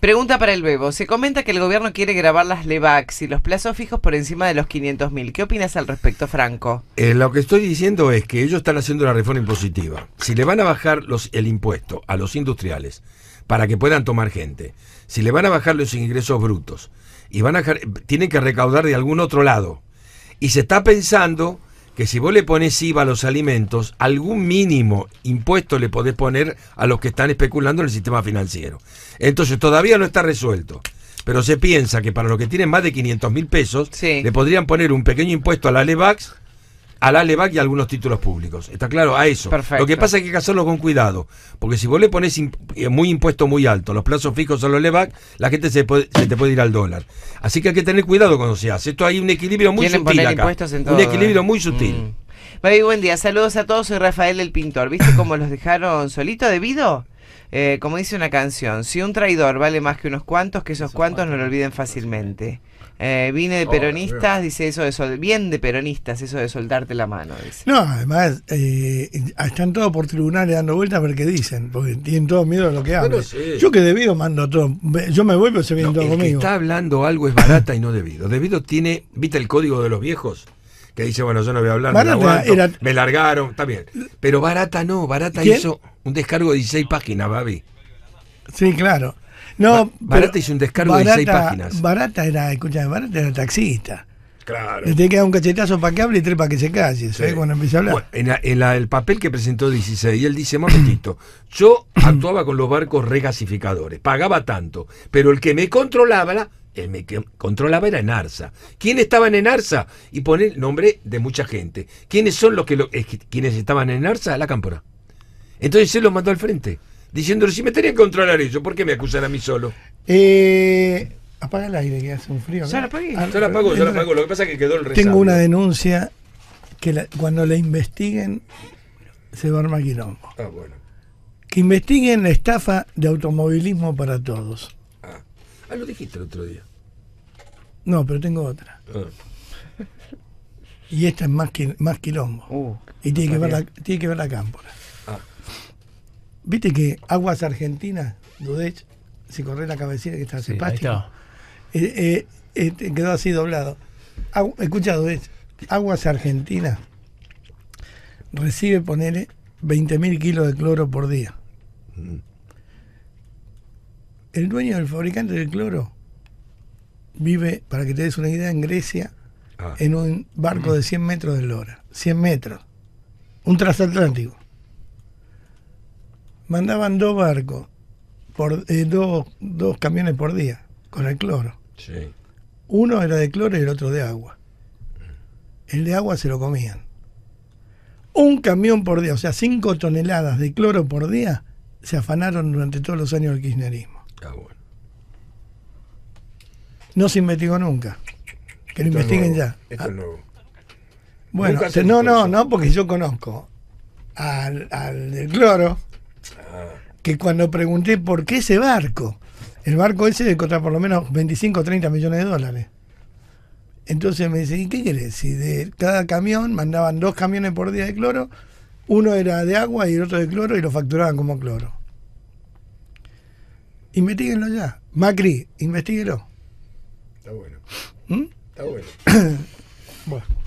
Pregunta para el Bebo. Se comenta que el gobierno quiere grabar las LEVAX y los plazos fijos por encima de los 500 mil. ¿Qué opinas al respecto, Franco? Eh, lo que estoy diciendo es que ellos están haciendo la reforma impositiva. Si le van a bajar los, el impuesto a los industriales para que puedan tomar gente, si le van a bajar los ingresos brutos y van a tienen que recaudar de algún otro lado, y se está pensando que si vos le pones IVA a los alimentos, algún mínimo impuesto le podés poner a los que están especulando en el sistema financiero. Entonces todavía no está resuelto. Pero se piensa que para los que tienen más de 500 mil pesos, le podrían poner un pequeño impuesto a la Levax al Alevac y algunos títulos públicos. Está claro a eso. Lo que pasa es que hay que hacerlo con cuidado, porque si vos le pones eh, muy impuesto muy alto, los plazos fijos a los Alevac, la gente se, te puede ir al dólar. Así que hay que tener cuidado cuando se hace. Esto hay un equilibrio muy sutil acá. un equilibrio ¿eh? muy sutil. Mm. buen día. Saludos a todos. Soy Rafael el Pintor. ¿Viste cómo los dejaron solito debido? Eh, como dice una canción, si un traidor vale más que unos cuantos, que esos cuantos no lo olviden fácilmente. Eh, vine de oh, peronistas, dice eso de sol, de peronistas, eso de soltarte la mano. No, además eh, están todos por tribunales dando vueltas a ver qué dicen, porque tienen todo miedo a lo que hablan. Yo que debido mando todo, yo me vuelvo pero se viene todo conmigo. está hablando algo es barata y no debido. Debido tiene, viste el código de los viejos que dice bueno yo no voy a hablar, me, me largaron, está bien. Pero barata no, barata hizo un descargo de 16 páginas, Babi. Sí, claro. No, Barata hizo un descargo de 16 páginas. Barata era, escucha, Barata era taxista. Claro. Le tenía que dar un cachetazo para que hable y tres para que se calle. cuando empieza a hablar? Bueno, en, en la, el papel que presentó 16, él dice: Momentito, yo actuaba con los barcos regasificadores, pagaba tanto, pero el que me controlaba, el me controlaba era Arsa. ¿Quiénes estaban en Arsa? Y pone el nombre de mucha gente. ¿Quiénes son los que quienes estaban en Arsa? La cámpora. Entonces se lo mandó al frente, diciéndole, si me tenía que controlar eso, ¿por qué me acusan a mí solo? Eh, apaga el aire, que hace un frío. Ya la Yo la apago, Lo que pasa es que quedó el resto. Tengo una denuncia que cuando la investiguen se va a armar quilombo. Ah, bueno. Que investiguen la estafa de automovilismo para todos. Ah, ah lo dijiste el otro día. No, pero tengo otra. Ah. Y esta es más, más quilombo. Uh, y tiene que, ver la, tiene que ver la cámpora. Ah. Viste que Aguas Argentinas, Dudech, si corre la cabecera que está hace eh, eh, eh, quedó así doblado. escucha, Dudech, Aguas Argentinas recibe, ponele, 20.000 kilos de cloro por día. Mm. El dueño del fabricante del cloro vive, para que te des una idea, en Grecia, ah. en un barco de 100 metros de lora. 100 metros. Un trasatlántico mandaban dos barcos, por, eh, dos, dos camiones por día con el cloro. Uno era de cloro y el otro de agua. El de agua se lo comían. Un camión por día, o sea, cinco toneladas de cloro por día, se afanaron durante todos los años del kirchnerismo. Ah, bueno. No se investigó nunca. Que lo investiguen ya. Bueno, no, no, no, porque yo conozco al, al del cloro, que cuando pregunté por qué ese barco, el barco ese debe costar por lo menos 25 o 30 millones de dólares. Entonces me dice, ¿y qué querés? Si de cada camión mandaban dos camiones por día de cloro, uno era de agua y el otro de cloro y lo facturaban como cloro. Investíguenlo ya. Macri, investiguelo. Está bueno. ¿Mm? Está bueno. bueno.